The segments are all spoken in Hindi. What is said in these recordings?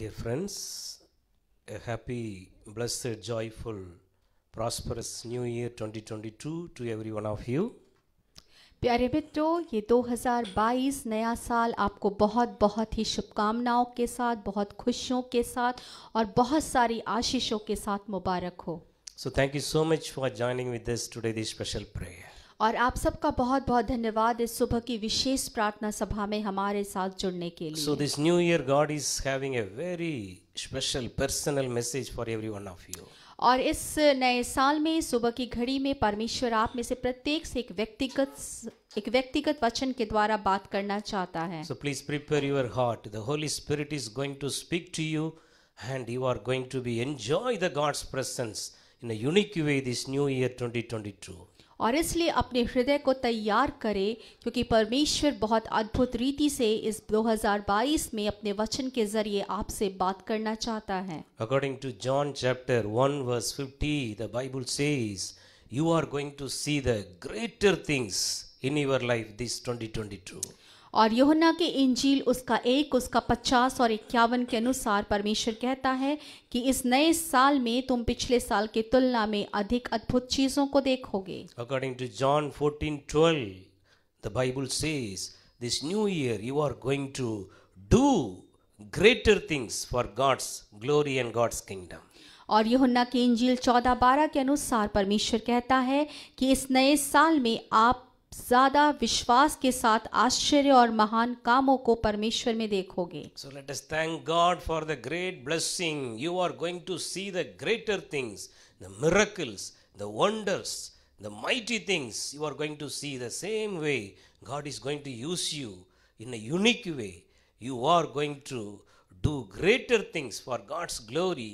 dear friends a happy blessed joyful prosperous new year 2022 to every one of you प्यारे मित्रों ये 2022 नया साल आपको बहुत बहुत ही शुभकामनाओं के साथ बहुत खुशियों के साथ और बहुत सारी आशीषों के साथ मुबारक हो so thank you so much for joining with this today this special prayer और आप सबका बहुत बहुत धन्यवाद इस सुबह की विशेष प्रार्थना सभा में हमारे साथ जुड़ने के लिए so this new year God is having a very special personal message for every one of you और इस नए साल में सुबह की घड़ी में परमेश्वर आप में से प्रत्येक से एक व्यक्तिगत एक व्यक्तिगत वचन के द्वारा बात करना चाहता है so please prepare your heart the Holy Spirit is going to speak to you and you are going to be enjoy the god's presence in a unique way this new year 2022 और इसलिए अपने हृदय को तैयार करें क्योंकि परमेश्वर बहुत अद्भुत रीति से इस 2022 में अपने वचन के जरिए आपसे बात करना चाहता है according to John chapter 1 verse 50 the Bible says you are going to see the greater things in your life this 2022 और यहुना के इंजील उसका एक उसका पचास और इक्यावन के अनुसार परमेश्वर कहता है कि इस नए साल में तुम पिछले साल की तुलना में अधिक अद्भुत चीजों को देखोगे according to John fourteen twelve the Bible says this new year you are going to do greater things for God's glory and God's kingdom और यहुन्ना की इंजील चौदह बारह के अनुसार परमेश्वर कहता है कि इस नए साल में आप ज्यादा विश्वास के साथ आश्चर्य और महान कामों को परमेश्वर में देखोगे so let us thank God for the great blessing you are going to see the greater things the miracles the wonders the mighty things you are going to see the same way God is going to use you in a unique way you are going to do greater things for God's glory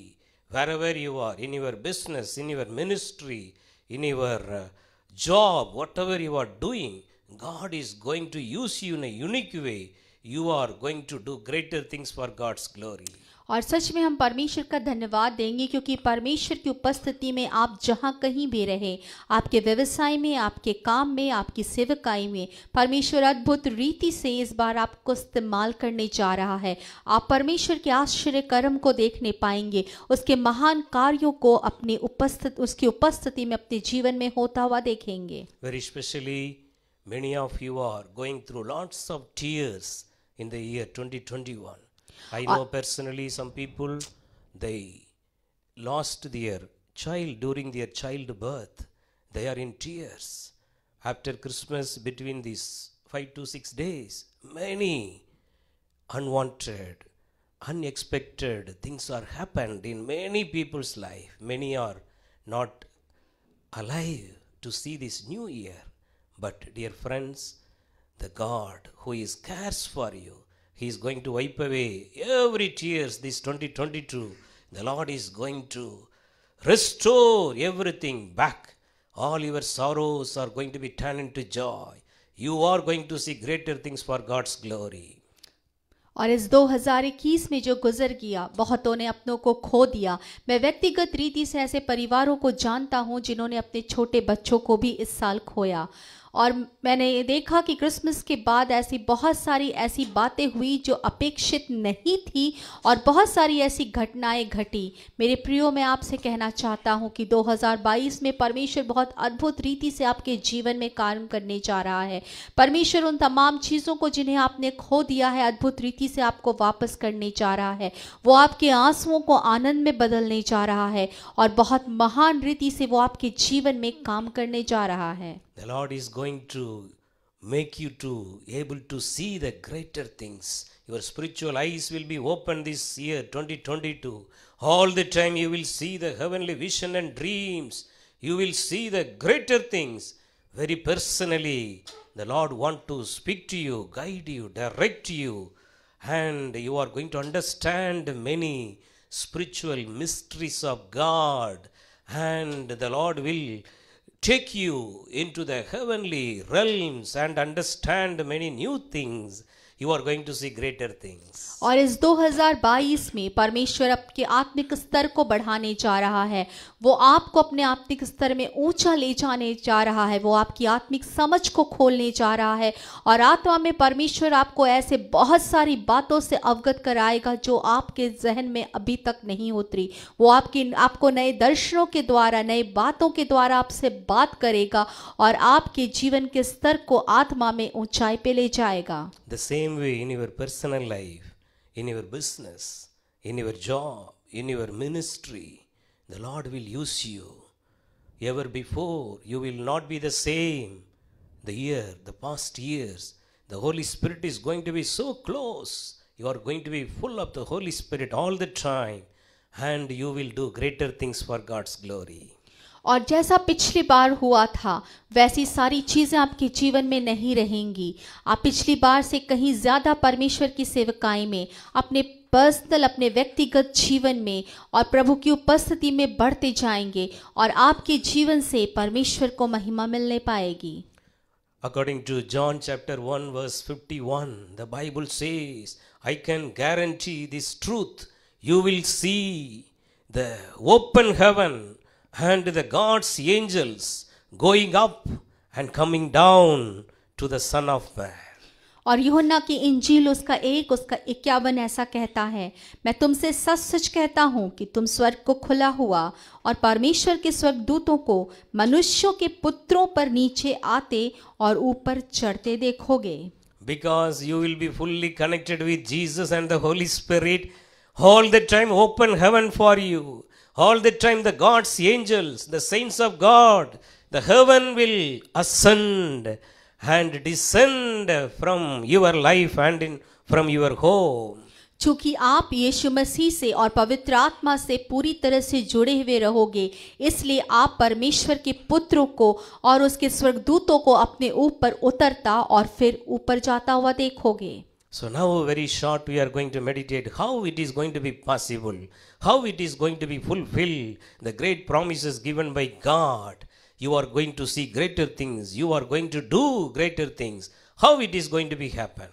wherever you are, in your business, in your ministry, in your uh, job, whatever you are doing, God is going to use you in a unique way. You are going to do greater things for God's glory. और सच में हम परमेश्वर का धन्यवाद देंगे क्योंकि परमेश्वर की उपस्थिति में आप जहाँ कहीं भी रहे आपके व्यवसाय में आपके काम में आपकी सेवकाई में परमेश्वर अद्भुत रीति से इस बार आपको इस्तेमाल करने जा रहा है आप परमेश्वर के आश्चर्य कर्म को देखने पाएंगे उसके महान कार्यों को अपने उपस्थित उसकी उपस्थिति में अपने जीवन में होता हुआ देखेंगे very specially many of you are going through lots of tears in the year I uh, know personally some people, they lost their child during their childbirth. They are in tears. After Christmas, between these five to six days, many unwanted, unexpected things are happened in many people's life. Many are not alive to see this new year. But dear friends, the God who is cares for you, He is going to wipe away every tears this 2022. The Lord is going to restore everything back. All your sorrows are going to be turned into joy. You are going to see greater things for God's glory. और इस 2021 में जो गुजर गया बहुतों ने अपनों को खो दिया मैं व्यक्तिगत रीति से ऐसे परिवारों को जानता हूं जिन्होंने अपने छोटे बच्चों को भी इस साल खोया और मैंने ये देखा कि क्रिसमस के बाद ऐसी बहुत सारी ऐसी बातें हुई जो अपेक्षित नहीं थी और बहुत सारी ऐसी घटनाएं घटी मेरे प्रियो मैं आपसे कहना चाहता हूँ कि 2022 में परमेश्वर बहुत अद्भुत रीति से आपके जीवन में काम करने जा रहा है परमेश्वर उन तमाम चीज़ों को जिन्हें आपने खो दिया है अद्भुत रीति से आपको वापस करने जा रहा है वो आपके आंसुओं को आनंद में बदलने जा रहा है और बहुत महान रीति से वो आपके जीवन में काम करने जा रहा है The Lord is going to make you to able to see the greater things. Your spiritual eyes will be open this year 2022. All the time you will see the heavenly vision and dreams. You will see the greater things very personally. The Lord want to speak to you, guide you, direct you and you are going to understand many spiritual mysteries of God and the Lord will take you into the heavenly realms and understand many new things you are going to see greater things और इस 2022 में परमेश्वर आपके आत्मिक स्तर को बढ़ाने जा रहा है वो आपको अपने आत्मिक स्तर में ऊंचा ले जाने जा रहा है वो आपकी आत्मिक समझ को खोलने जा रहा है और आत्मा में परमेश्वर आपको ऐसे बहुत सारी बातों से अवगत कराएगा जो आपके जहन में अभी तक नहीं उतरी वो आपकी आपको नए दर्शनों के द्वारा नए बातों के द्वारा आपसे बात करेगा और आपके जीवन के स्तर को आत्मा में ऊंचाई पे ले जाएगा the same same way in your personal life, in your business, in your job, in your ministry, the Lord will use you. Ever before, you will not be the same. The year, the past years, the Holy Spirit is going to be so close. You are going to be full of the Holy Spirit all the time, and you will do greater things for God's glory. और जैसा पिछली बार हुआ था वैसी सारी चीज़ें आपके जीवन में नहीं रहेंगी आप पिछली बार से कहीं ज़्यादा परमेश्वर की सेवकाई में अपने पर्सनल अपने व्यक्तिगत जीवन में और प्रभु की उपस्थिति में बढ़ते जाएंगे और आपके जीवन से परमेश्वर को महिमा मिलने पाएगी According to John chapter 1 verse 51, the Bible says, I can guarantee this truth. You will see the open heaven and the god's angels going up and coming down to the son of man और योहन्ना की इंजील उसका एक उसका इक्यावन ऐसा कहता है मैं तुमसे सच सच कहता हूँ कि तुम स्वर्ग को खुला हुआ और परमेश्वर के स्वर्ग दूतों को मनुष्यों के पुत्रों पर नीचे आते और ऊपर चढ़ते देखोगे because you will be fully connected with Jesus and the Holy Spirit whole the time open heaven for you All the time, the God's angels, the saints of God, the heaven will ascend and descend from your life and in, from your home. चूंकि आप यीशु मसीह से और पवित्र आत्मा से पूरी तरह से जुड़े हुए रहोगे इसलिए आप परमेश्वर के पुत्रों को और उसके स्वर्गदूतों को अपने ऊपर उतरता और फिर ऊपर जाता हुआ देखोगे So now very short we are going to meditate how it is going to be possible, how it is going to be fulfilled, the great promises given by God. You are going to see greater things, you are going to do greater things, how it is going to be happen.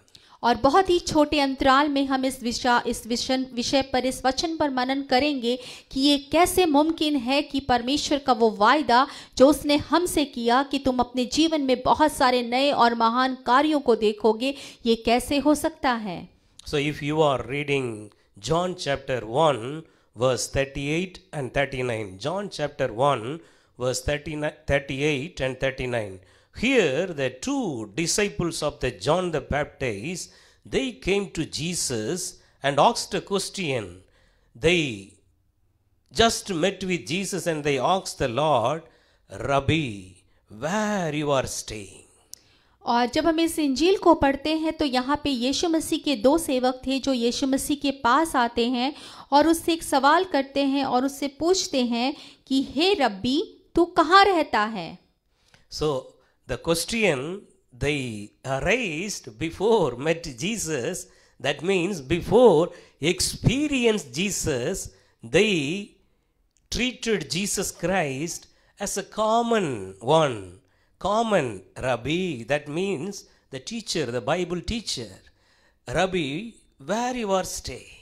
और बहुत ही छोटे अंतराल में हम इस विषय इस विषय विषय पर इस वचन पर मनन करेंगे कि ये कैसे मुमकिन है कि परमेश्वर का वो वायदा जो उसने हमसे किया कि तुम अपने जीवन में बहुत सारे नए और महान कार्यों को देखोगे ये कैसे हो सकता है so if you are reading John chapter one verse 38 and 39 john chapter 1 verse 39, 38 and 39 Here, the two disciples of the John the Baptist, they came to Jesus and asked a question. They just met with Jesus and they asked the Lord, Rabbi, where you are staying? और जब हम इस इंजील को पढ़ते हैं तो यहाँ पे यीशु मसीह के दो सेवक थे जो यीशु मसीह के पास आते हैं और उससे एक सवाल करते हैं और उससे पूछते हैं कि हे रब्बी तू कहाँ रहता है सो The question they raised before met Jesus, that means before experienced Jesus, they treated Jesus Christ as a common one. Common Rabbi, that means the teacher, the Bible teacher. Rabbi, where you are staying?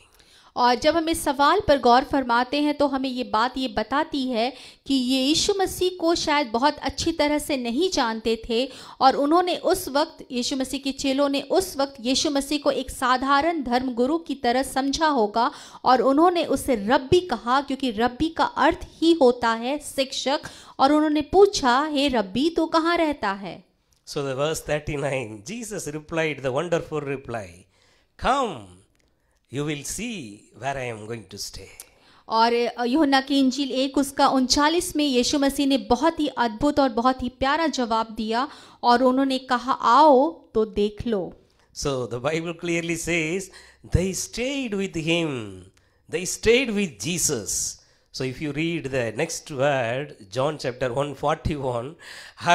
और जब हम इस सवाल पर गौर फरमाते हैं तो हमें ये बात ये बताती है कि ये यीशु मसीह को शायद बहुत अच्छी तरह से नहीं जानते थे और उन्होंने उस वक्त यीशु मसीह के चेलों ने उस वक्त यीशु मसीह को एक साधारण धर्म गुरु की तरह समझा होगा और उन्होंने उसे रब्बी कहा क्योंकि रब्बी का अर्थ ही होता है शिक्षक और उन्होंने पूछा हे रब्बी तो कहाँ रहता है So the verse 39 Jesus replied the wonderful reply, Come, you will see where I am going to stay और योहन्ना की इंजील एक उसका उनचालीस में यीशु मसीह ने बहुत ही अद्भुत और बहुत ही प्यारा जवाब दिया और उन्होंने कहा आओ तो देख लो so the Bible clearly says they stayed with him they stayed with Jesus So if you read the next word, John chapter 141,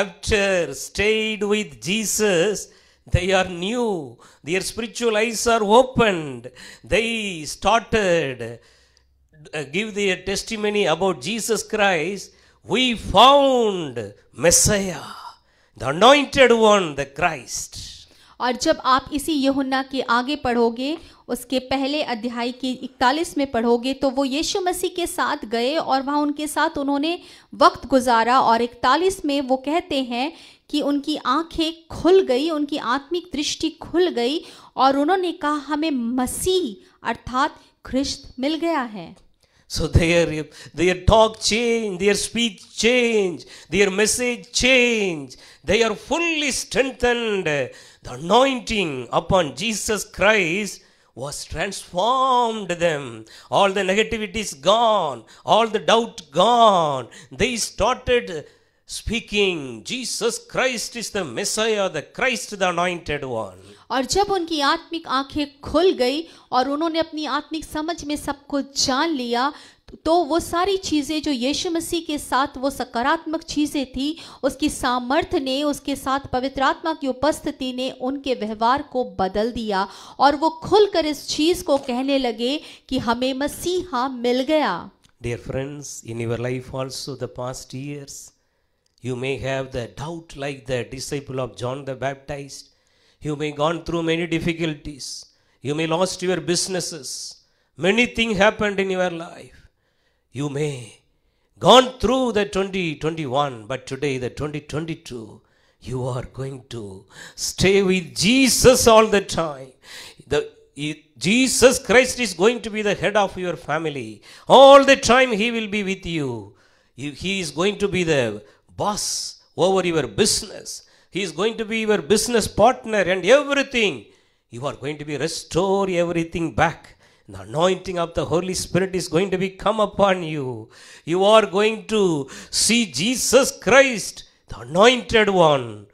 after stayed with Jesus, they are new their spiritual eyes are opened they started uh, give their testimony about jesus christ we found messiah the anointed one the christ और जब आप इसी यहुन्ना के आगे पढ़ोगे उसके पहले अध्याय के 41 में पढ़ोगे तो वो यीशु मसीह के साथ गए और वहाँ उनके साथ उन्होंने वक्त गुजारा और 41 में वो कहते हैं कि उनकी आंखें खुल गई उनकी आत्मिक दृष्टि खुल गई और उन्होंने कहा हमें मसीह अर्थात ख्रिस्त मिल गया है So their, their talk change their speech change their message change They are fully strengthened. The anointing upon Jesus Christ was transformed them. All the negativity is gone, all the doubt gone. They started speaking jesus christ is the messiah the christ the anointed one और जब उनकी आत्मिक आंखें खुल गई और उन्होंने अपनी आत्मिक समझ में सब कुछ जान लिया तो वो सारी चीज़ें जो यीशु मसीह के साथ वो सकारात्मक चीज़ें थी उसकी सामर्थ्य ने उसके साथ पवित्र आत्मा की उपस्थिति ने उनके व्यवहार को बदल दिया और वो खुलकर इस चीज़ को कहने लगे कि हमें मसीहा मिल गया dear friends in your life also this past years You may have the doubt like the disciple of John the Baptist. You may gone through many difficulties. You may lost your businesses. Many things happened in your life. You may gone through the 2021, but today the 2022, you are going to stay with Jesus all the time. The Jesus Christ is going to be the head of your family. All the time He will be with you. He is going to be the boss over your business. He is going to be your business partner and everything. You are going to be restore everything back. The anointing of the Holy Spirit is going to be come upon you. You are going to see Jesus Christ, the anointed one,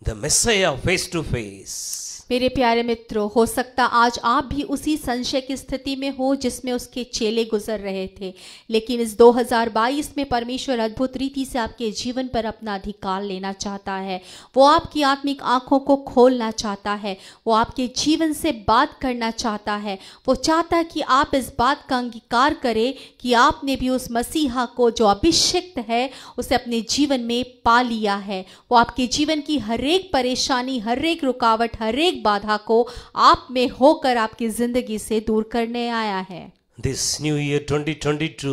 the Messiah face to face. मेरे प्यारे मित्रों हो सकता आज आप भी उसी संशय की स्थिति में हो जिसमें उसके चेले गुजर रहे थे लेकिन इस 2022 में परमेश्वर अद्भुत रीति से आपके जीवन पर अपना अधिकार लेना चाहता है वो आपकी आत्मिक आंखों को खोलना चाहता है वो आपके जीवन से बात करना चाहता है वो चाहता है कि आप इस बात का अंगीकार करें कि आपने भी उस मसीहा को जो अभिषिक्त है उसे अपने जीवन में पा लिया है वो आपके जीवन की हरेक परेशानी हरेक रुकावट हरेक बाधा को आप में होकर आपकी जिंदगी से दूर करने आया है this new year too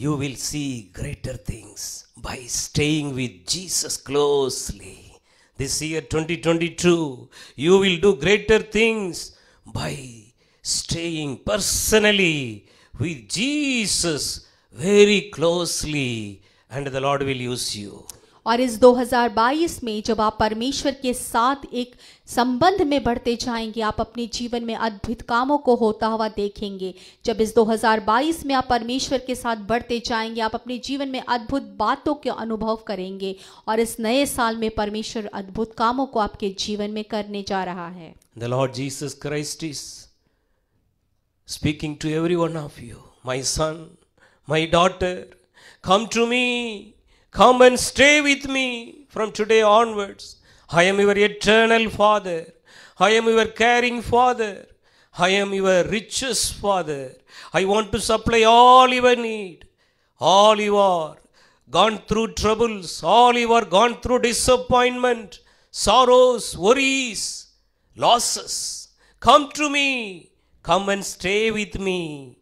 you will see greater things by staying with Jesus closely this year too you will do greater things by staying personally with Jesus very closely and the Lord will use you और इस 2022 में जब आप परमेश्वर के साथ एक संबंध में बढ़ते जाएंगे आप अपने जीवन में अद्भुत कामों को होता हुआ देखेंगे जब इस 2022 में आप परमेश्वर के साथ बढ़ते जाएंगे आप अपने जीवन में अद्भुत बातों के अनुभव करेंगे और इस नए साल में परमेश्वर अद्भुत कामों को आपके जीवन में करने जा रहा है the Lord Jesus Christ is speaking to every one of you my son my daughter come to me Come and stay with me from today onwards. I am your eternal Father. I am your caring Father. I am your richest Father. I want to supply all your need. All you are gone through troubles. All you are gone through disappointment, sorrows, worries, losses. Come to me. Come and stay with me.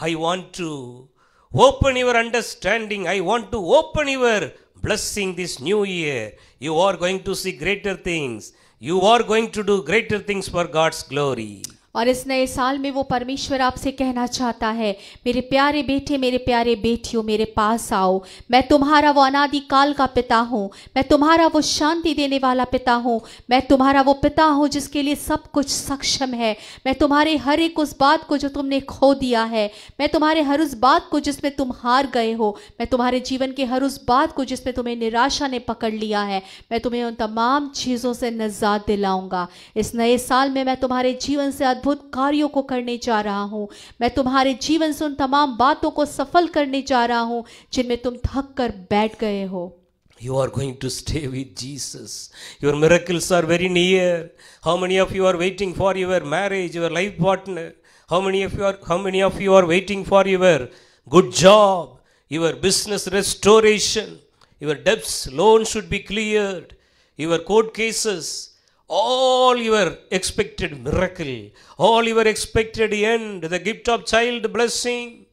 I want to Open your understanding. I want to open your blessing this new year. You are going to see greater things. You are going to do greater things for God's glory. और इस नए साल में वो परमेश्वर आपसे कहना चाहता है मेरे प्यारे बेटे मेरे प्यारे बेटियों मेरे पास आओ मैं तुम्हारा वो अनादिकाल का पिता हूँ मैं तुम्हारा वो शांति देने वाला पिता हूँ मैं तुम्हारा वो पिता हूँ जिसके लिए सब कुछ सक्षम है मैं तुम्हारे हर एक उस बात को जो तुमने खो दिया है मैं तुम्हारे हर उस बात को जिसमें तुम हार गए हो मैं तुम्हारे जीवन के हर उस बात को जिसमें तुम्हें निराशा ने पकड़ लिया है मैं तुम्हें उन तमाम चीज़ों से नजात दिलाऊंगा इस नए साल में मैं तुम्हारे जीवन से अद्भुत कार्यों को करने जा रहा हूं मैं तुम्हारे जीवन से उन तमाम बातों को सफल करने जा रहा हूं जिनमें तुम थक कर बैठ गए हो You are going to stay with Jesus. Your miracles are very near. How many of you are waiting for your marriage, your life partner? How many of you are, how many of you are waiting for your good job, your business restoration? Your debts, loans should be cleared. Your court cases, all your expected miracle, all your expected end, the gift of child blessing,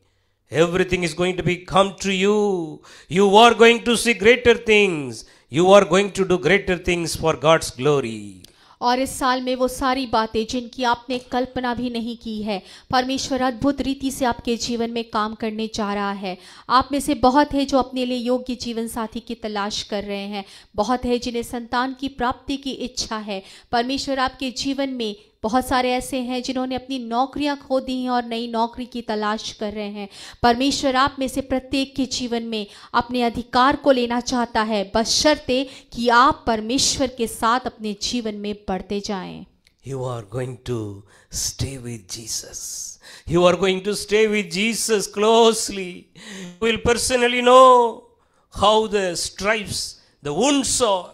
everything is going to be come to you. You are going to see greater things. You are going to do greater things for God's glory. और इस साल में वो सारी बातें जिनकी आपने कल्पना भी नहीं की है परमेश्वर अद्भुत रीति से आपके जीवन में काम करने जा रहा है आप में से बहुत है जो अपने लिए योग्य जीवन साथी की तलाश कर रहे हैं बहुत है जिन्हें संतान की प्राप्ति की इच्छा है परमेश्वर आपके जीवन में बहुत सारे ऐसे हैं जिन्होंने अपनी नौकरियां खो दी हैं और नई नौकरी की तलाश कर रहे हैं परमेश्वर आप में से प्रत्येक के जीवन में अपने अधिकार को लेना चाहता है बस शर्ते कि आप परमेश्वर के साथ अपने जीवन में बढ़ते जाएं। You are going to stay with Jesus you are going to stay with Jesus closely will personally know how the stripes the wounds are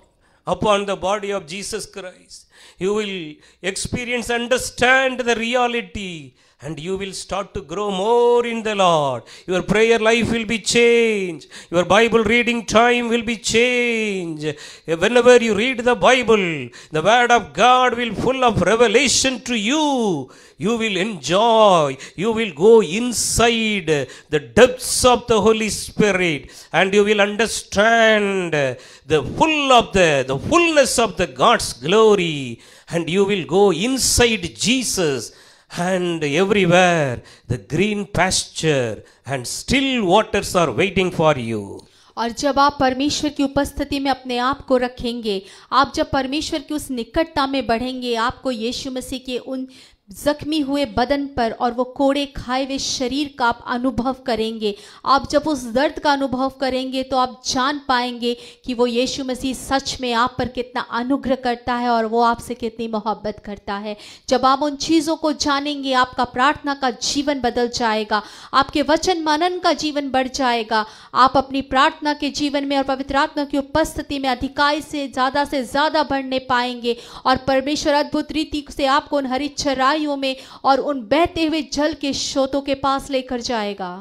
upon the body of Jesus Christ you will experience, understand the reality and you will start to grow more in the Lord. Your prayer life will be changed. Your Bible reading time will be changed. Whenever you read the Bible, the Word of God will full of revelation to you. You will enjoy. You will go inside the depths of the Holy Spirit and you will understand the full of the, the fullness of the God's glory and you will go inside Jesus and everywhere the green pasture and still waters are waiting for you. और जब आप परमेश्वर की उपस्थिति में अपने आप को रखेंगे आप जब परमेश्वर की उस निकटता में बढ़ेंगे आपको यीशु मसीह के उन जख्मी हुए बदन पर और वो कोड़े खाए हुए शरीर का आप अनुभव करेंगे आप जब उस दर्द का अनुभव करेंगे तो आप जान पाएंगे कि वो यीशु मसीह सच में आप पर कितना अनुग्रह करता है और वो आपसे कितनी मोहब्बत करता है जब आप उन चीज़ों को जानेंगे आपका प्रार्थना का जीवन बदल जाएगा आपके वचन मनन का जीवन बढ़ जाएगा आप अपनी प्रार्थना के जीवन में और पवित्र आत्मा की उपस्थिति में अधिकाई से ज़्यादा से ज़्यादा बढ़ने पाएंगे और परमेश्वर अद्भुत रीति से आपको उन हरी चराई गहराइयों में और उन बहते हुए जल के स्रोतों के पास लेकर जाएगा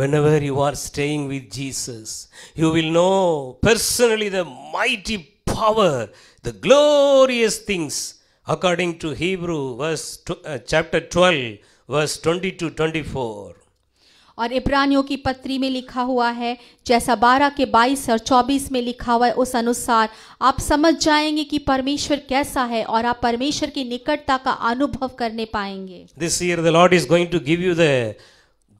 whenever you are staying with jesus you will know personally the mighty power the glorious things according to hebrew verse uh, chapter 12 verse 20 to 24 और इब्रानियों की पत्री में लिखा हुआ है जैसा बारह के बाईस और चौबीस में लिखा हुआ है उस अनुसार आप समझ जाएंगे कि परमेश्वर कैसा है और आप परमेश्वर की निकटता का अनुभव करने पाएंगे this year the Lord is going to give you the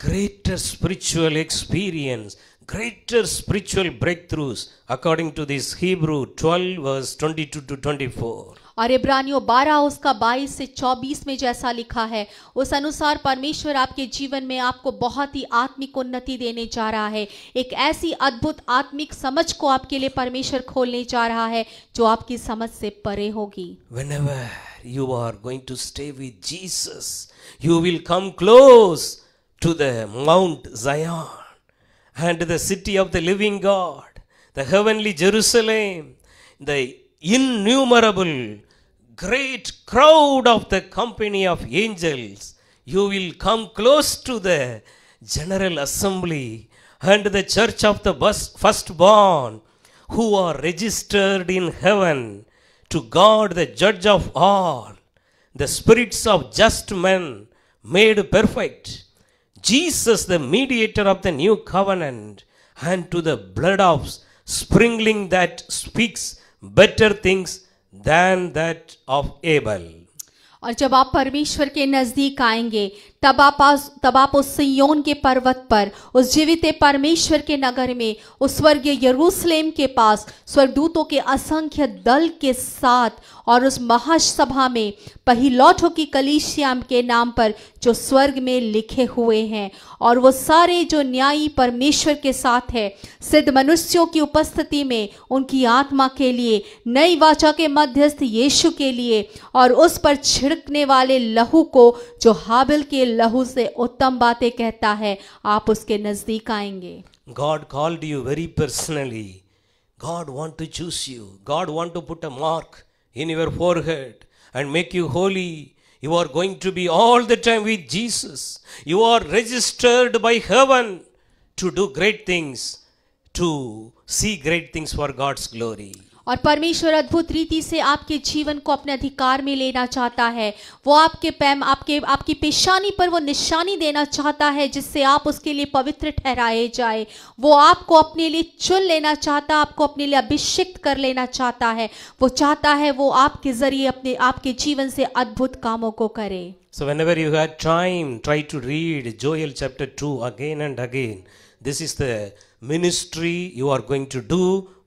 greater spiritual experience greater spiritual breakthroughs according to this Hebrew twelve twenty two to twenty four और इब्रानियों 12 उसका 22 से 24 में जैसा लिखा है उस अनुसार परमेश्वर आपके जीवन में आपको बहुत ही आत्मिक उन्नति देने जा रहा है एक ऐसी अद्भुत आत्मिक समझ को आपके लिए परमेश्वर खोलने जा रहा है जो आपकी समझ से परे होगी Whenever you are going to stay with Jesus, you will come close to the Mount Zion and the city of the living God, the heavenly Jerusalem, the innumerable great crowd of the company of angels, you will come close to the General Assembly and the church of the firstborn who are registered in heaven to God the judge of all, the spirits of just men made perfect, Jesus the mediator of the new covenant, and to the blood of sprinkling that speaks better things than that of Abel. और जब आप परमेश्वर के नजदीक आएंगे तब आप तब आप उस सियोन के पर्वत पर उस जीवित परमेश्वर के नगर में उस स्वर्गीय यरूशलेम के पास स्वर्गदूतों के असंख्य दल के साथ और उस महासभा में पहलौठों की कलीसियाम के नाम पर जो स्वर्ग में लिखे हुए हैं और वो सारे जो न्यायी परमेश्वर के साथ है सिद्ध मनुष्यों की उपस्थिति में उनकी आत्मा के लिए नई वाचा के मध्यस्थ यीशु के लिए और उस पर छिड़कने वाले लहू को जो हाबिल के लहू से उत्तम बातें कहता है आप उसके नजदीक आएंगे called you very personally God want to choose you God want to put a mark in in forehead and make you holy You are going to be all the time with Jesus. You are registered by heaven to do great things, to see great things for God's glory. और परमेश्वर अद्भुत रीति से आपके जीवन को अपने अधिकार में लेना चाहता है वो आपके पैम आपके आपकी पेशानी पर वो निशानी देना चाहता है जिससे आप उसके लिए पवित्र ठहराए जाए वो आपको अपने लिए चुन लेना चाहता आपको अपने लिए अभिषिक्त कर लेना चाहता है वो चाहता है वो आपके जरिए अपने आपके जीवन से अद्भुत कामों को करे So whenever you have time, try to read Joel chapter 2 again and again. This is the ministry you are going to do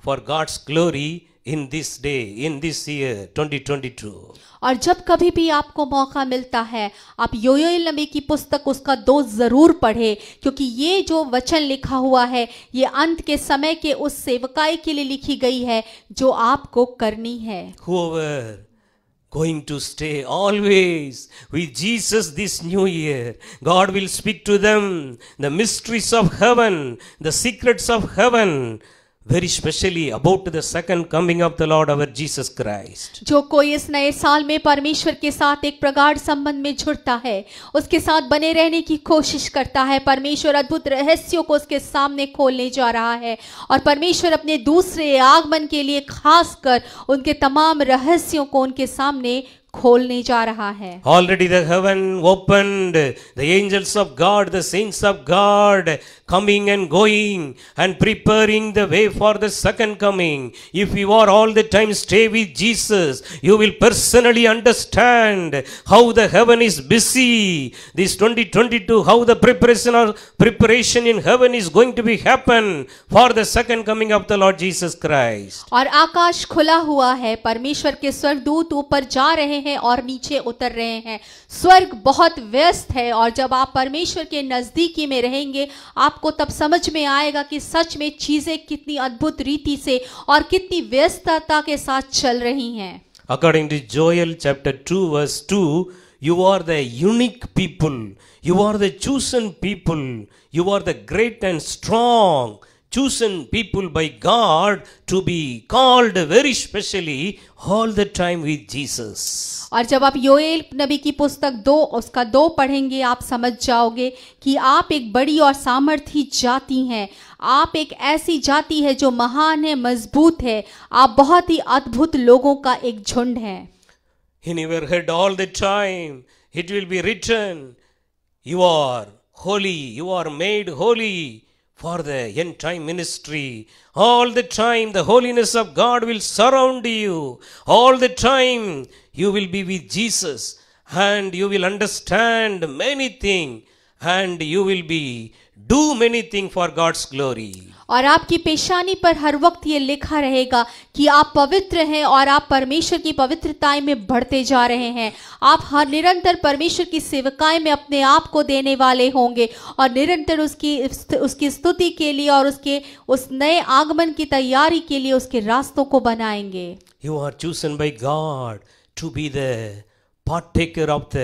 for God's glory in this day in this year 2022 और जब कभी भी आपको मौका मिलता है आप योयो नबी की पुस्तक उसका दो जरूर पढ़े क्योंकि ये जो वचन लिखा हुआ है ये अंत के समय के उस सेवकाई के लिए लिखी गई है जो आपको करनी है Whoever going to stay always with Jesus this new year. God will speak to them the mysteries of heaven, the secrets of heaven. very specially about the second coming of the lord our jesus christ जो कोई इस नए साल में परमेश्वर के साथ एक प्रगाढ़ संबंध में जुड़ता है उसके साथ बने रहने की कोशिश करता है परमेश्वर अद्भुत रहस्यों को उसके सामने खोलने जा रहा है और परमेश्वर अपने दूसरे आगमन के लिए खास कर उनके तमाम रहस्यों को उनके सामने खोलने जा रहा है already the heaven opened the angels of God the saints of God coming and going and preparing the way for the second coming if you are all the time stay with Jesus you will personally understand how the heaven is busy this 2022 how the preparation और preparation in heaven is going to be happen for the second coming of the Lord Jesus Christ और आकाश खुला हुआ है परमेश्वर के स्वर्गदूत ऊपर जा रहे हैं और नीचे उतर रहे हैं स्वर्ग बहुत व्यस्त है और जब आप परमेश्वर के नजदीकी में रहेंगे आपको तब समझ में आएगा कि सच में चीजें कितनी अद्भुत रीति से और कितनी व्यस्तता के साथ चल रही है according to Joel chapter two verse two you are the unique people you are the chosen people you are the great and strong chosen people by God to be called very specially all the time with Jesus. और जब आप योएल नबी की पुस्तक दो उसका दो पढ़ेंगे आप समझ जाओगे कि आप एक बड़ी और सामर्थी जाति हैं आप एक ऐसी जाति है जो महान है मजबूत है आप बहुत ही अद्भुत लोगों का एक झुंड है He never heard all the time. It will be written, you are holy, you are made holy. for the end time ministry. All the time, the holiness of God will surround you. All the time, you will be with Jesus and you will understand many things and you will be do many thing for God's glory और आपकी पेशानी पर हर वक्त ये लिखा रहेगा कि आप पवित्र हैं और आप परमेश्वर की पवित्रता में बढ़ते जा रहे हैं आप हर निरंतर परमेश्वर की सेवकाएं में अपने आप को देने वाले होंगे और निरंतर उसकी उसकी स्तुति के लिए और उसके उस नए आगमन की तैयारी के लिए उसके रास्तों को बनाएंगे you are chosen by God to be the partaker of the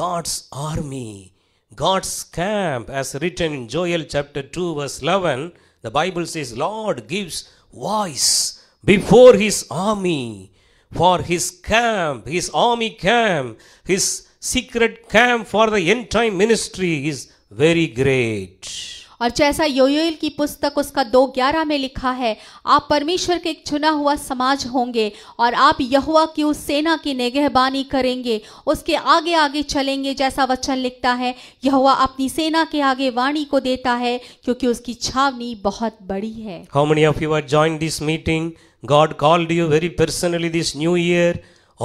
God's army God's camp, as written in Joel chapter 2, verse 11, the Bible says, Lord gives voice before his army, for his camp, his army camp, his secret camp for the end time ministry is very great. और जैसा योयल की पुस्तक उसका दो ग्यारह में लिखा है आप परमेश्वर के एक चुना हुआ समाज होंगे और आप यहुआ की उस सेना की निगहबानी करेंगे उसके आगे आगे चलेंगे जैसा वचन लिखता है यहुआ अपनी सेना के आगे वाणी को देता है क्योंकि उसकी छावनी बहुत बड़ी है how many of you are join this meeting God called you very personally this new year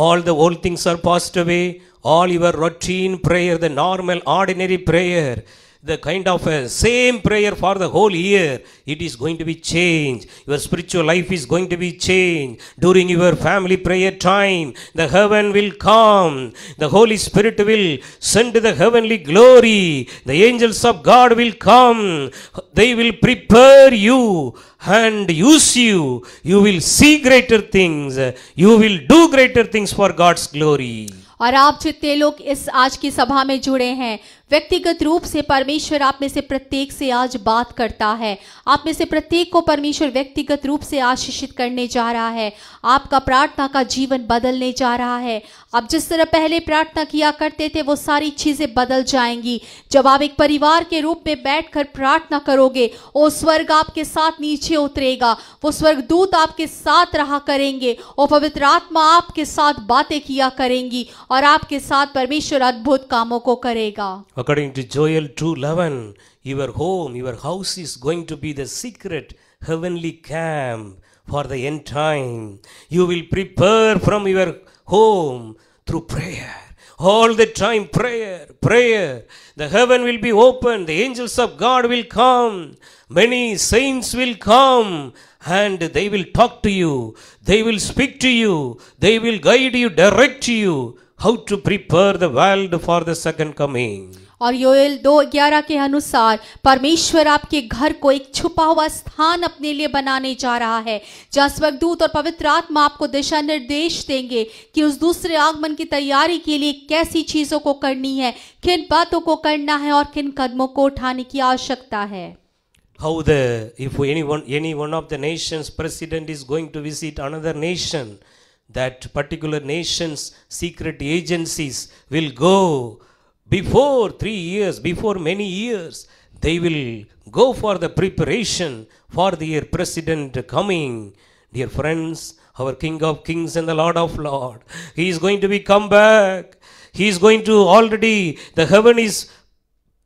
all the old things are passed away all your routine prayer the normal ordinary prayer the kind of a same prayer for the whole year, it is going to be changed. Your spiritual life is going to be changed. During your family prayer time, the heaven will come. The Holy Spirit will send the heavenly glory. The angels of God will come. They will prepare you and use you. You will see greater things. You will do greater things for God's glory. और आप जितने लोग इस आज की सभा में जुड़े हैं व्यक्तिगत रूप से परमेश्वर आप में से प्रत्येक से आज बात करता है आप में से प्रत्येक को परमेश्वर व्यक्तिगत रूप से आशीषित करने जा रहा है आपका प्रार्थना का जीवन बदलने जा रहा है आप जिस तरह पहले प्रार्थना किया करते थे वो सारी चीजें बदल जाएंगी जब आप एक परिवार के रूप में बैठकर प्रार्थना करोगे वो स्वर्ग आपके साथ नीचे उतरेगा वो स्वर्ग दूत आपके साथ रहा करेंगे वो पवित्र आत्मा आपके साथ बातें किया करेंगी और आपके साथ परमेश्वर अद्भुत कामों को करेगा According to Joel 2:11, your home, your house is going to be the secret heavenly camp for the end time. You will prepare from your home through prayer. All the time, prayer, prayer. The heaven will be open. The angels of God will come. Many saints will come and they will talk to you. They will speak to you. They will guide you, direct you how to prepare the world for the second coming. और योएल दो ग्यारह के अनुसार परमेश्वर आपके घर को एक छुपा हुआ स्थान अपने लिए बनाने जा रहा है जहां स्वर्गदूत और पवित्र आत्मा आपको दिशा निर्देश देंगे कि उस दूसरे आगमन की तैयारी के लिए कैसी चीजों को करनी है किन बातों को करना है और किन कदमों को उठाने की आवश्यकता है How the if any one any one of the nations president is going to visit another nation, that particular nation's secret agencies will go before three years, before many years, they will go for the preparation for their president coming. Dear friends, our King of Kings and the Lord of Lords, He is going to be come back. He is going to already, the heaven is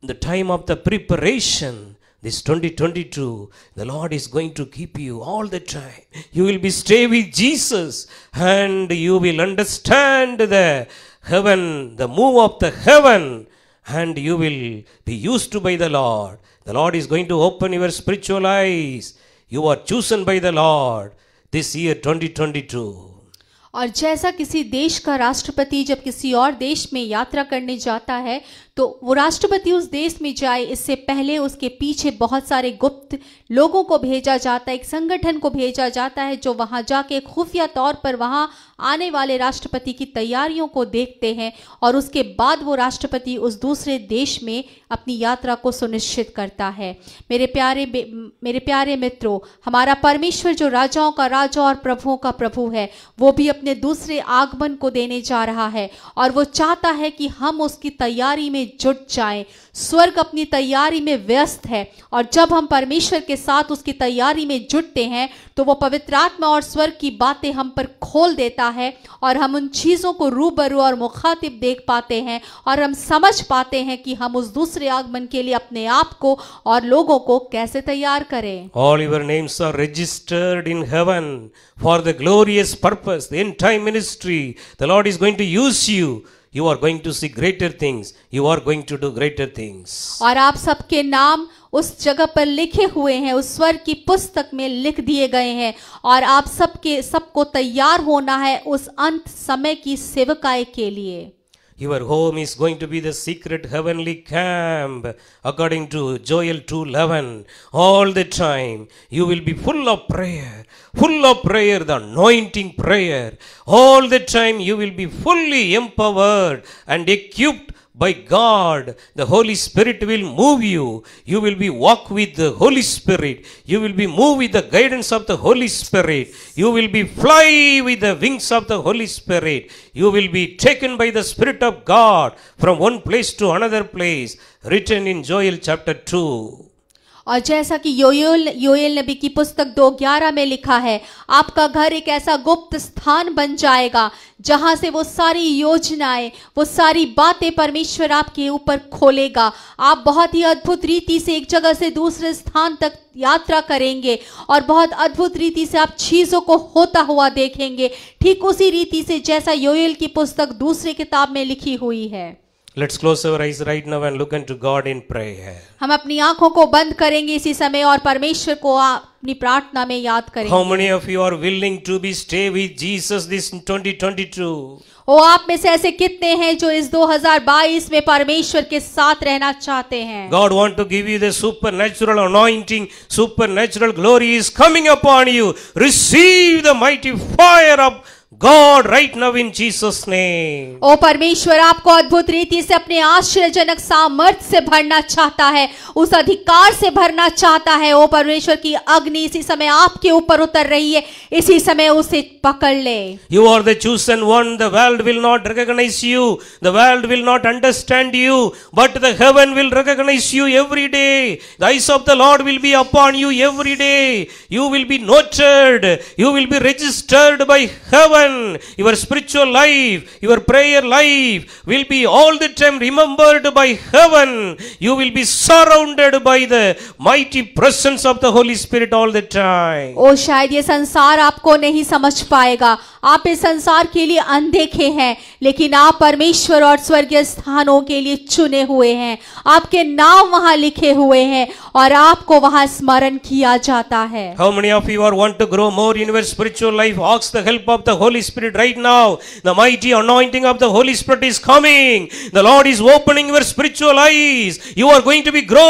the time of the preparation. This 2022, the Lord is going to keep you all the time. You will be stay with Jesus and you will understand the heaven, the move of the heaven, and you will be used to by the Lord. The Lord is going to open your spiritual eyes. You are chosen by the Lord this year 2022. और जैसा किसी देश का राष्ट्रपति जब किसी और देश में यात्रा करने जाता है तो वो राष्ट्रपति उस देश में जाए इससे पहले उसके पीछे बहुत सारे गुप्त लोगों को भेजा जाता है एक संगठन को भेजा जाता है जो वहाँ जाके खुफिया तौर पर वहाँ आने वाले राष्ट्रपति की तैयारियों को देखते हैं और उसके बाद वो राष्ट्रपति उस दूसरे देश में अपनी यात्रा को सुनिश्चित करता है मेरे प्यारे मेरे प्यारे मित्रों हमारा परमेश्वर जो राजाओं का राजा और प्रभुओं का प्रभु है वो भी अपने दूसरे आगमन को देने जा रहा है और वो चाहता है कि हम उसकी तैयारी में जुट जाएं स्वर्ग अपनी तैयारी में व्यस्त है और जब हम परमेश्वर के साथ उसकी तैयारी में जुटते हैं तो वो पवित्र आत्मा और स्वर्ग की बातें हम पर खोल देता है और हम उन चीज़ों को रूबरू और मुखातिब देख पाते हैं और हम समझ पाते हैं कि हम उस दूसरे आगमन के लिए अपने आप को और लोगों को कैसे तैयार करें all your names are registered in heaven for the glorious purpose the time ministry the Lord is going to use you you are going to see greater things you are going to do greater things और आप सबके नाम उस जगह पर लिखे हुए हैं उस स्वर की पुस्तक में लिख दिए गए हैं और आप सबके सबको तैयार होना है उस अंत समय की सेवकाई के लिए Your home is going to be the secret heavenly camp, according to Joel 2:11. All the time, you will be full of prayer. full of prayer, the anointing prayer. All the time you will be fully empowered and equipped by God. The Holy Spirit will move you. You will be walk with the Holy Spirit. You will be move with the guidance of the Holy Spirit. You will be fly with the wings of the Holy Spirit. You will be taken by the Spirit of God from one place to another place. Written in Joel chapter 2. और जैसा कि योयल योयल नबी की पुस्तक दो ग्यारह में लिखा है आपका घर एक ऐसा गुप्त स्थान बन जाएगा जहां से वो सारी योजनाएं वो सारी बातें परमेश्वर आपके ऊपर खोलेगा आप बहुत ही अद्भुत रीति से एक जगह से दूसरे स्थान तक यात्रा करेंगे और बहुत अद्भुत रीति से आप चीज़ों को होता हुआ देखेंगे ठीक उसी रीति से जैसा योयल की पुस्तक दूसरे किताब में लिखी हुई है Let's close our eyes right now and look into God in prayer. हम अपनी आंखों को बंद करेंगे इसी समय और परमेश्वर को अपनी प्रार्थना में याद करेंगे. How many of you are willing to be stay with Jesus this 2022? ओ आप में से ऐसे कितने हैं जो इस 2022 में परमेश्वर के साथ रहना चाहते हैं? God want to give you the supernatural anointing, supernatural glory is coming upon you. Receive the mighty fire of God right now in Jesus name. ओ परमेश्वर आपको अद्भुत रीति से अपने आश्चर्यजनक सामर्थ से भरना चाहता है उस अधिकार से भरना चाहता है ओ परमेश्वर की अग्नि इसी समय आपके ऊपर उतर रही है इसी समय उसे पकड़ ले you are the chosen one the world will not recognise you the world will not understand you but the heaven will recognise you every day the eyes of the Lord will be upon you every day you will be noted you will be registered by heaven devotion, your spiritual life, your prayer life will be all the time remembered by heaven. You will be surrounded by the mighty presence of the Holy Spirit all the time. Oh, शायद ये संसार आपको नहीं समझ पाएगा आप इस संसार के लिए अनदेखे हैं लेकिन आप परमेश्वर और स्वर्गीय स्थानों के लिए चुने हुए हैं आपके नाम वहां लिखे हुए हैं और आपको वहां स्मरण किया जाता है how many of you are want to grow more in your spiritual life ऑक्स the help of the Holy Spirit right now the mighty anointing of the Holy Spirit is coming the Lord is opening your spiritual eyes you are going to be grow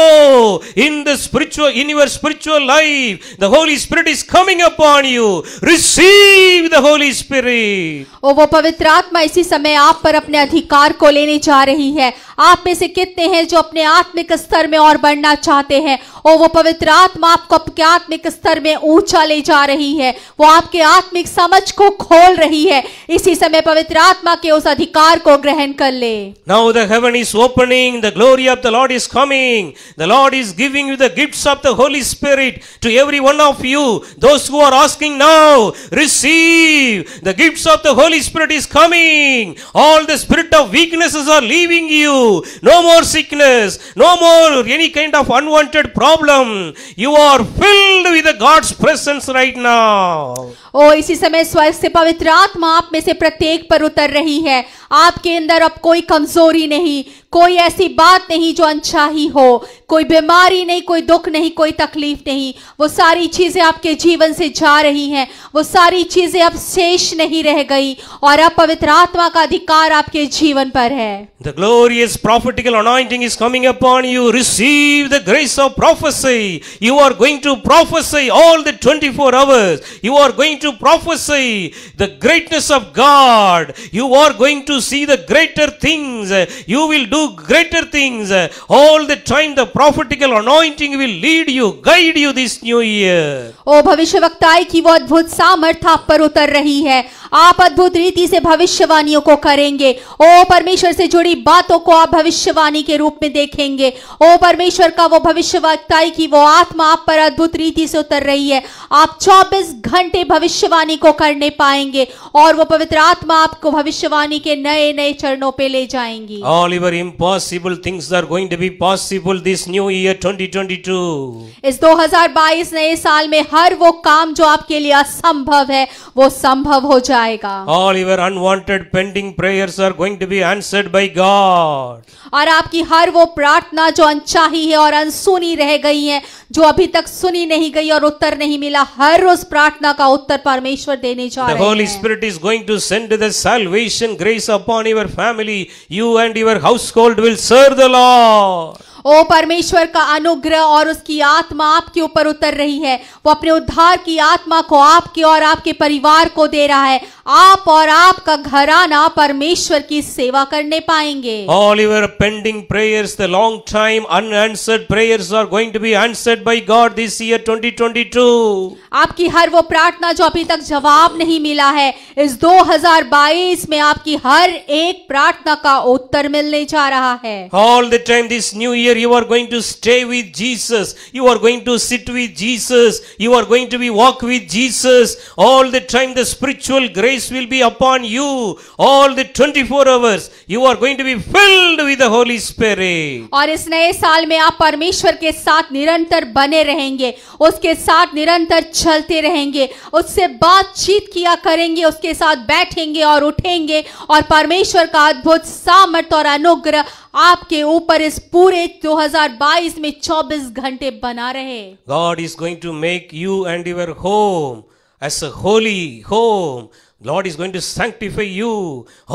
in the spiritual in your spiritual life the Holy Spirit is coming upon you receive the Holy Spirit ओ वो पवित्र आत्मा इसी समय आप पर अपने अधिकार को लेने जा रही है आप में से कितने हैं जो अपने आत्मिक स्तर में और बढ़ना चाहते हैं ओ वो पवित्र आत्मा आपको आपके आत्मिक स्तर में ऊंचा ले जा रही है वो आपके आत्मिक समझ को खोल रही है इसी समय पवित्र आत्मा के उस अधिकार को ग्रहण कर ले now the heaven is opening the glory of the Lord is coming the Lord is giving you the gifts of the Holy Spirit to every one of you those who are asking now receive The gifts of the Holy Spirit is coming. All the spirit of weaknesses are leaving you. No more sickness. No more any kind of unwanted problem. You are filled with the God's presence right now. ओ oh, इसी समय स्वर्ग से पवित्र आत्मा आप में से प्रत्येक पर उतर रही है आपके अंदर अब कोई कमजोरी नहीं कोई ऐसी बात नहीं जो अनचाही हो कोई बीमारी नहीं कोई दुख नहीं कोई तकलीफ नहीं वो सारी चीज़ें आपके जीवन से जा रही हैं वो सारी चीज़ें अब शेष नहीं रह गई और अब पवित्र आत्मा का अधिकार आपके जीवन पर है the glorious prophetical anointing is coming upon you receive the grace of prophecy you are going to prophecy all the 24 hours you are going to prophecy the greatness of God you are going to to see the greater things. You will do greater things. All the time the prophetical anointing will lead you, guide you this new year. oh bhavishyavaktai ki vo adbhut samarth aap par utar rahi hai आप अद्भुत रीति से भविष्यवाणियों को करेंगे ओ परमेश्वर से जुड़ी बातों को आप भविष्यवाणी के रूप में देखेंगे ओ परमेश्वर का वो भविष्यवक्ताई की वो आत्मा आप पर अद्भुत रीति से उतर रही है आप 24 घंटे भविष्यवाणी को करने पाएंगे और वो पवित्र आत्मा आपको भविष्यवाणी के नए नए चरणों पे ले जाएंगी all your impossible things are going to be possible this new year 2022 इस 2022 नए साल में हर वो काम जो आपके लिए असंभव है वो संभव हो जाए जाएगा all your unwanted pending prayers are going to be answered by God और आपकी हर वो प्रार्थना जो अनचाही है और अनसुनी रह गई है जो अभी तक सुनी नहीं गई और उत्तर नहीं मिला हर उस प्रार्थना का उत्तर परमेश्वर देने जा रहे हैं Holy Spirit is going to send the salvation grace upon your family you and your household will serve the Lord ओ परमेश्वर का अनुग्रह और उसकी आत्मा आपके ऊपर उतर रही है वो अपने उद्धार की आत्मा को आपके और आपके परिवार को दे रहा है आप और आपका घराना परमेश्वर की सेवा करने पाएंगे all your pending prayers the long time unanswered prayers are going to be answered by God this year 2022 आपकी हर वो प्रार्थना जो अभी तक जवाब नहीं मिला है इस 2022 में आपकी हर एक प्रार्थना का उत्तर मिलने जा रहा है all the time this new year you are going to stay with Jesus. You are going to sit with Jesus. You are going to be walk with Jesus. All the time the spiritual grace will be upon you. All the 24 hours you are going to be filled with the Holy Spirit. और इस नए साल में आप परमेश्वर के साथ निरंतर बने रहेंगे उसके साथ निरंतर चलते रहेंगे उससे बातचीत किया करेंगे उसके साथ बैठेंगे और उठेंगे और परमेश्वर का अद्भुत सामर्थ और अनुग्रह आपके ऊपर इस पूरे 2022 में 24 घंटे बना रहे God is going to make you and your home as holy home Lord is going to sanctify you.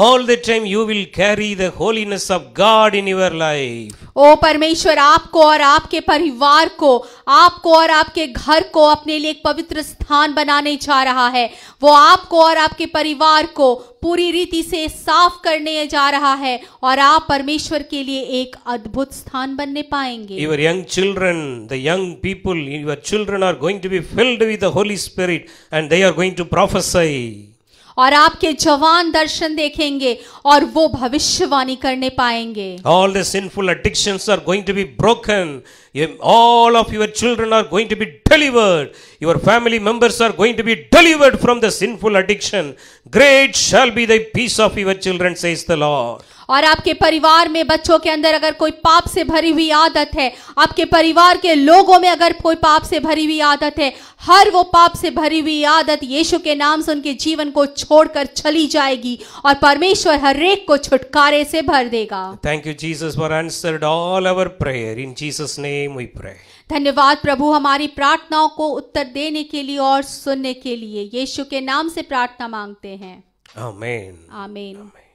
All the time you will carry the holiness of God in your life. ओ परमेश्वर आपको और आपके परिवार को आपको और आपके घर को अपने लिए एक पवित्र स्थान बनाने जा रहा है वो आपको और आपके परिवार को पूरी रीति से साफ करने जा रहा है और आप परमेश्वर के लिए एक अद्भुत स्थान बनने पाएंगे your young children the young people your children are going to be filled with the Holy Spirit and they are going to prophesy और आपके जवान दर्शन देखेंगे और वो भविष्यवाणी करने पाएंगे all the sinful addictions are going to be broken all of your children are going to be delivered your family members are going to be delivered from the sinful addiction great shall be these of your children says the Lord और आपके परिवार में बच्चों के अंदर अगर कोई पाप से भरी हुई आदत है आपके परिवार के लोगों में अगर कोई पाप से भरी हुई आदत है हर वो पाप से भरी हुई आदत यीशु के नाम से उनके जीवन को छोड़कर चली जाएगी और परमेश्वर हर एक को छुटकारे से भर देगा thank you Jesus for answered all our prayer in Jesus name we pray धन्यवाद प्रभु हमारी प्रार्थनाओं को उत्तर देने के लिए और सुनने के लिए यीशु के नाम से प्रार्थना मांगते हैं आमीन आमीन आमीन